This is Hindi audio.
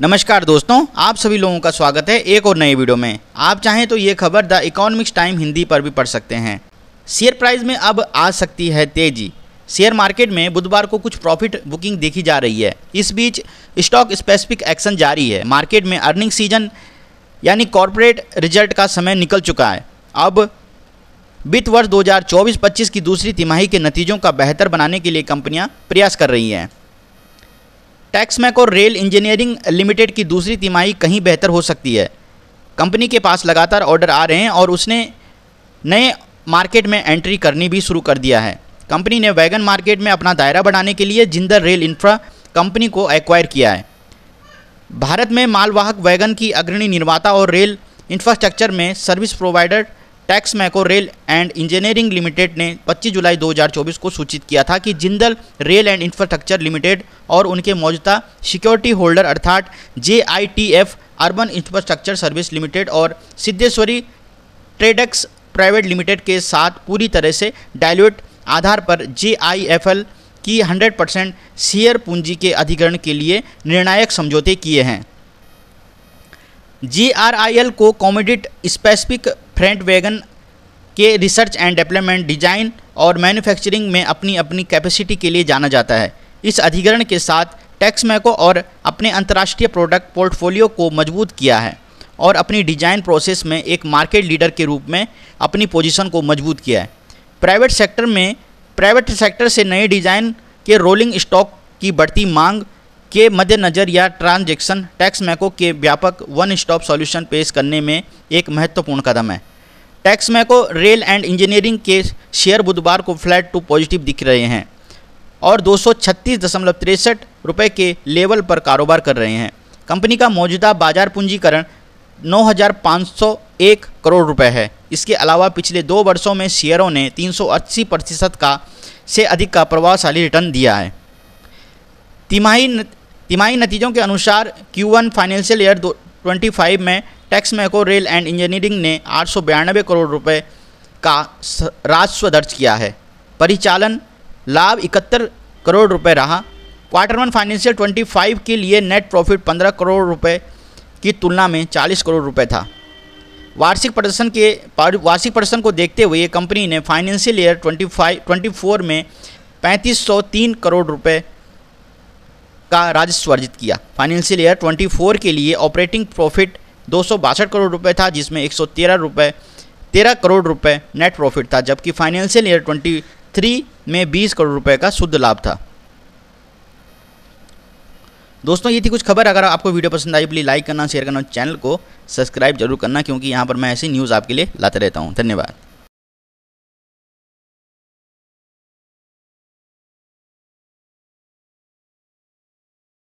नमस्कार दोस्तों आप सभी लोगों का स्वागत है एक और नए वीडियो में आप चाहें तो ये खबर द इकोनॉमिक्स टाइम हिंदी पर भी पढ़ सकते हैं शेयर प्राइस में अब आ सकती है तेजी शेयर मार्केट में बुधवार को कुछ प्रॉफिट बुकिंग देखी जा रही है इस बीच स्टॉक स्पेसिफिक एक्शन जारी है मार्केट में अर्निंग सीजन यानी कॉरपोरेट रिजल्ट का समय निकल चुका है अब वित्त वर्ष 2024-25 की दूसरी तिमाही के नतीजों का बेहतर बनाने के लिए कंपनियां प्रयास कर रही हैं टैक्समैक और रेल इंजीनियरिंग लिमिटेड की दूसरी तिमाही कहीं बेहतर हो सकती है कंपनी के पास लगातार ऑर्डर आ रहे हैं और उसने नए मार्केट में एंट्री करनी भी शुरू कर दिया है कंपनी ने वैगन मार्केट में अपना दायरा बढ़ाने के लिए जिंदर रेल इंफ्रा कंपनी को एक्वायर किया है भारत में मालवाहक वैगन की अग्रणी निर्माता और रेल इंफ्रास्ट्रक्चर में service provider Texmaco rail and engineering limited ने 25 जुलाई 2024 को सूचित किया था कि Jindal rail and infrastructure limited और उनके मौजूदा सिक्योरिटी होल्डर अर्थात J urban infrastructure service limited और सिद्धेश्वरी ट्रेडक्स प्राइवेट लिमिटेड के साथ पूरी तरह से डायल्यूट आधार पर जे की 100 परसेंट शेयर पूंजी के अधिग्रहण के लिए निर्णायक समझौते किए हैं जी को कॉमेडिट स्पेसिफिक फ्रंट वैगन के रिसर्च एंड डेवलपमेंट डिजाइन और मैन्युफैक्चरिंग में अपनी अपनी कैपेसिटी के लिए जाना जाता है इस अधिग्रहण के साथ टैक्समैको और अपने अंतर्राष्ट्रीय प्रोडक्ट पोर्टफोलियो को मजबूत किया है और अपनी डिजाइन प्रोसेस में एक मार्केट लीडर के रूप में अपनी पोजीशन को मजबूत किया है प्राइवेट सेक्टर में प्राइवेट सेक्टर से नए डिज़ाइन के रोलिंग स्टॉक की बढ़ती मांग के मद्देनज़र या ट्रांजेक्शन टैक्स मैको के व्यापक वन स्टॉप सॉल्यूशन पेश करने में एक महत्वपूर्ण कदम है Texmaco rail and engineering के शेयर बुधवार को फ्लैट टू पॉजिटिव दिख रहे हैं और दो सौ के लेवल पर कारोबार कर रहे हैं कंपनी का मौजूदा बाजार पूंजीकरण 9,501 करोड़ रुपए है इसके अलावा पिछले दो वर्षों में शेयरों ने तीन प्रतिशत का से अधिक का प्रभावशाली रिटर्न दिया है तिमाही तिमाही नतीजों के अनुसार Q1 फाइनेंशियल ईयर 25 में Texmaco rail and engineering ने आठ करोड़ रुपए का राजस्व दर्ज किया है परिचालन लाभ इकहत्तर करोड़ रुपए रहा क्वार्टर वन फाइनेंशियल 25 के लिए नेट प्रॉफिट 15 करोड़ रुपए की तुलना में 40 करोड़ रुपए था वार्षिक प्रदर्शन के वार्षिक प्रदर्शन को देखते हुए कंपनी ने फाइनेंशियल ईयर 25 24 में 3503 करोड़ रुपए का राजस्व अर्जित किया फाइनेंशियल ईयर 24 के लिए ऑपरेटिंग प्रॉफिट दो करोड़ रुपए था जिसमें एक सौ तेरह करोड़ रुपए नेट प्रॉफिट था जबकि फाइनेंशियल ईयर 23 में 20 करोड़ रुपए का शुद्ध लाभ था दोस्तों ये थी कुछ खबर अगर आपको वीडियो पसंद आई प्लीज़ लाइक करना शेयर करना चैनल को सब्सक्राइब जरूर करना क्योंकि यहाँ पर मैं ऐसी न्यूज़ आपके लिए लाते रहता हूँ धन्यवाद